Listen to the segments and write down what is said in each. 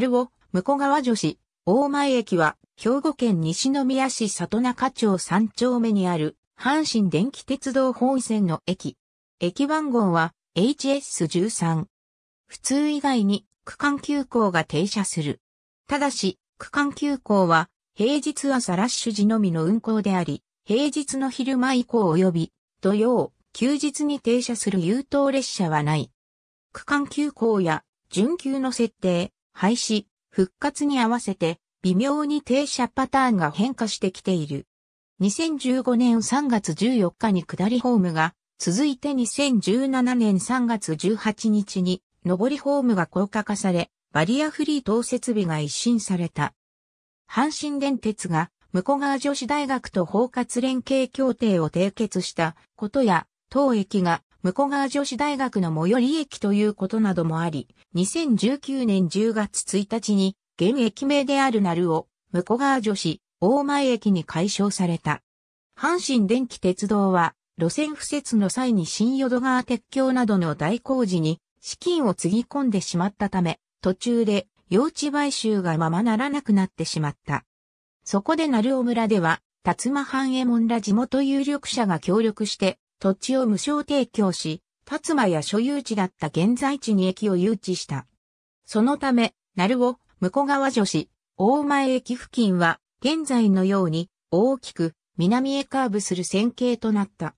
鳴尾、向川女子、大前駅は、兵庫県西宮市里中町3丁目にある、阪神電気鉄道本線の駅。駅番号は、HS13。普通以外に、区間急行が停車する。ただし、区間急行は、平日朝ラッシュ時のみの運行であり、平日の昼間以降及び、土曜、休日に停車する優等列車はない。区間急行や、準急の設定、廃止、復活に合わせて微妙に停車パターンが変化してきている。2015年3月14日に下りホームが、続いて2017年3月18日に上りホームが高架化され、バリアフリー等設備が一新された。阪神電鉄が、向川女子大学と包括連携協定を締結したことや、当駅が向川女子大学の最寄り駅ということなどもあり、2019年10月1日に、現駅名である鳴尾、向川女子、大前駅に解消された。阪神電気鉄道は、路線敷設の際に新淀川鉄橋などの大工事に資金をつぎ込んでしまったため、途中で用地買収がままならなくなってしまった。そこで鳴尾村では、辰馬半衛門ら地元有力者が協力して、土地を無償提供し、薩馬や所有地だった現在地に駅を誘致した。そのため、鳴尾、向川女子、大前駅付近は、現在のように、大きく、南へカーブする線形となった。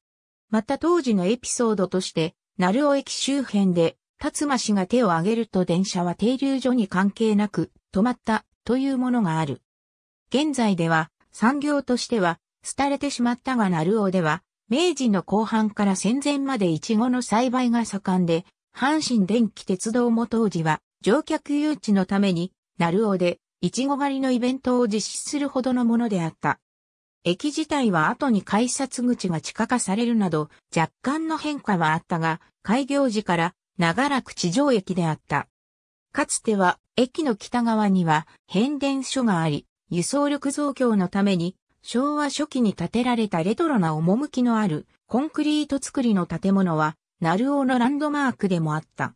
また当時のエピソードとして、鳴尾駅周辺で、薩馬氏が手を挙げると電車は停留所に関係なく、止まった、というものがある。現在では、産業としては、廃れてしまったが鳴尾では、明治の後半から戦前までイチゴの栽培が盛んで、阪神電気鉄道も当時は乗客誘致のために、る。おでイチゴ狩りのイベントを実施するほどのものであった。駅自体は後に改札口が地下化されるなど若干の変化はあったが、開業時から長らく地上駅であった。かつては駅の北側には変電所があり、輸送力増強のために昭和初期に建てられたレトロな趣のあるコンクリート作りの建物は、鳴尾のランドマークでもあった。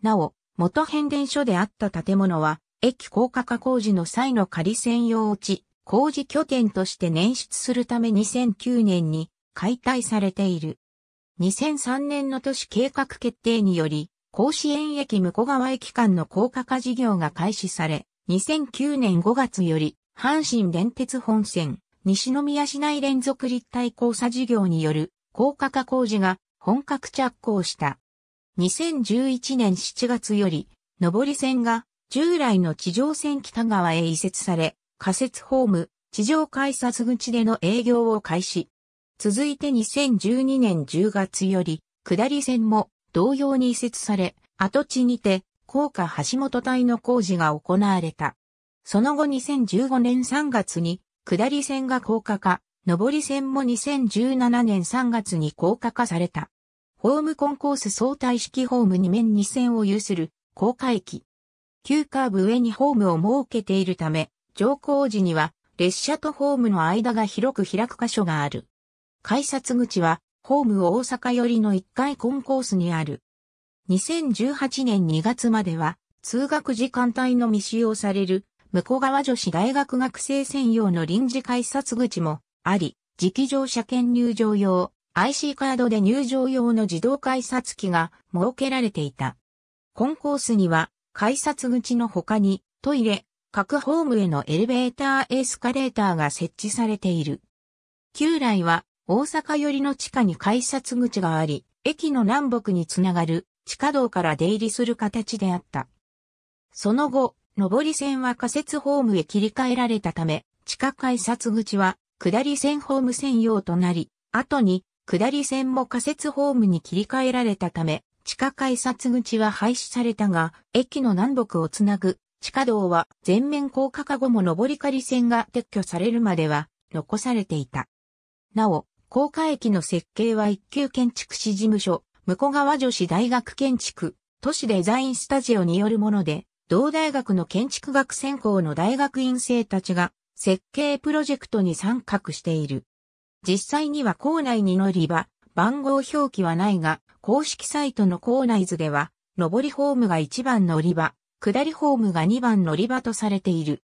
なお、元変電所であった建物は、駅高架化工事の際の仮専用地、工事拠点として捻出するため2009年に解体されている。2003年の都市計画決定により、甲子園駅向川駅間の高架化事業が開始され、2009年5月より、阪神電鉄本線、西宮市内連続立体交差事業による高架化工事が本格着工した。2011年7月より、上り線が従来の地上線北側へ移設され、仮設ホーム、地上改札口での営業を開始。続いて2012年10月より、下り線も同様に移設され、跡地にて、高架橋本隊の工事が行われた。その後2015年3月に、下り線が高架化、上り線も2017年3月に高架化された。ホームコンコース相対式ホーム2面2線を有する高架駅。急カーブ上にホームを設けているため、乗降時には列車とホームの間が広く開く箇所がある。改札口はホーム大阪寄りの1階コンコースにある。2018年2月までは通学時間帯のみ使用される向川女子大学学生専用の臨時改札口もあり、直乗車券入場用、IC カードで入場用の自動改札機が設けられていた。コンコースには、改札口の他に、トイレ、各ホームへのエレベーターエスカレーターが設置されている。旧来は、大阪寄りの地下に改札口があり、駅の南北につながる地下道から出入りする形であった。その後、上り線は仮設ホームへ切り替えられたため、地下改札口は下り線ホーム専用となり、後に下り線も仮設ホームに切り替えられたため、地下改札口は廃止されたが、駅の南北をつなぐ地下道は全面高架化後も上り仮線が撤去されるまでは残されていた。なお、高架駅の設計は一級建築士事務所、向川女子大学建築、都市デザインスタジオによるもので、同大学の建築学専攻の大学院生たちが設計プロジェクトに参画している。実際には校内に乗り場、番号表記はないが、公式サイトの校内図では、上りホームが1番乗り場、下りホームが2番乗り場とされている。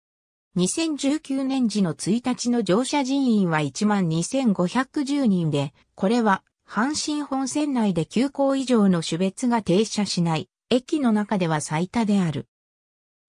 2019年時の1日の乗車人員は12,510人で、これは阪神本線内で急校以上の種別が停車しない、駅の中では最多である。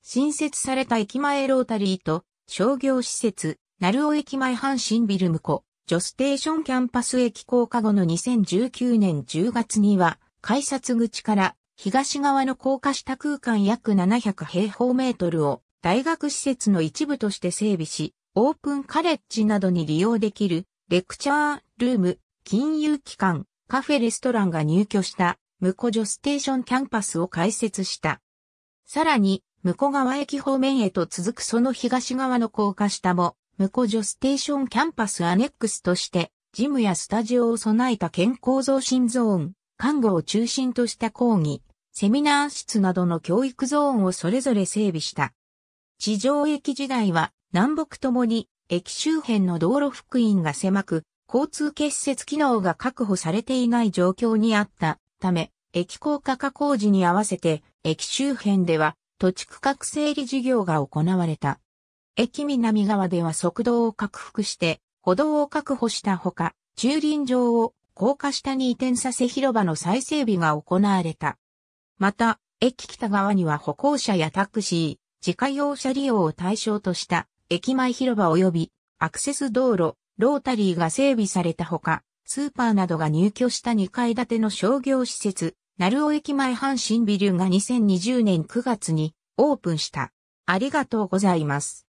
新設された駅前ロータリーと商業施設、鳴尾駅前阪神ビル向う、ジョステーションキャンパス駅降下後の2019年10月には、改札口から東側の高架下空間約700平方メートルを大学施設の一部として整備し、オープンカレッジなどに利用できるレクチャールーム、金融機関、カフェレストランが入居した、向うジョステーションキャンパスを開設した。さらに、向川駅方面へと続くその東側の高架下も、向女ステーションキャンパスアネックスとして、ジムやスタジオを備えた健康増進ゾーン、看護を中心とした講義、セミナー室などの教育ゾーンをそれぞれ整備した。地上駅時代は南北ともに駅周辺の道路福音が狭く、交通結節機能が確保されていない状況にあったため、駅高架化工事に合わせて駅周辺では土地区画整理事業が行われた。駅南側では速道を拡幅して、歩道を確保したほか、駐輪場を高架下に移転させ広場の再整備が行われた。また、駅北側には歩行者やタクシー、自家用車利用を対象とした駅前広場及びアクセス道路、ロータリーが整備されたほか、スーパーなどが入居した2階建ての商業施設、鳴尾駅前阪神ビルが2020年9月にオープンした。ありがとうございます。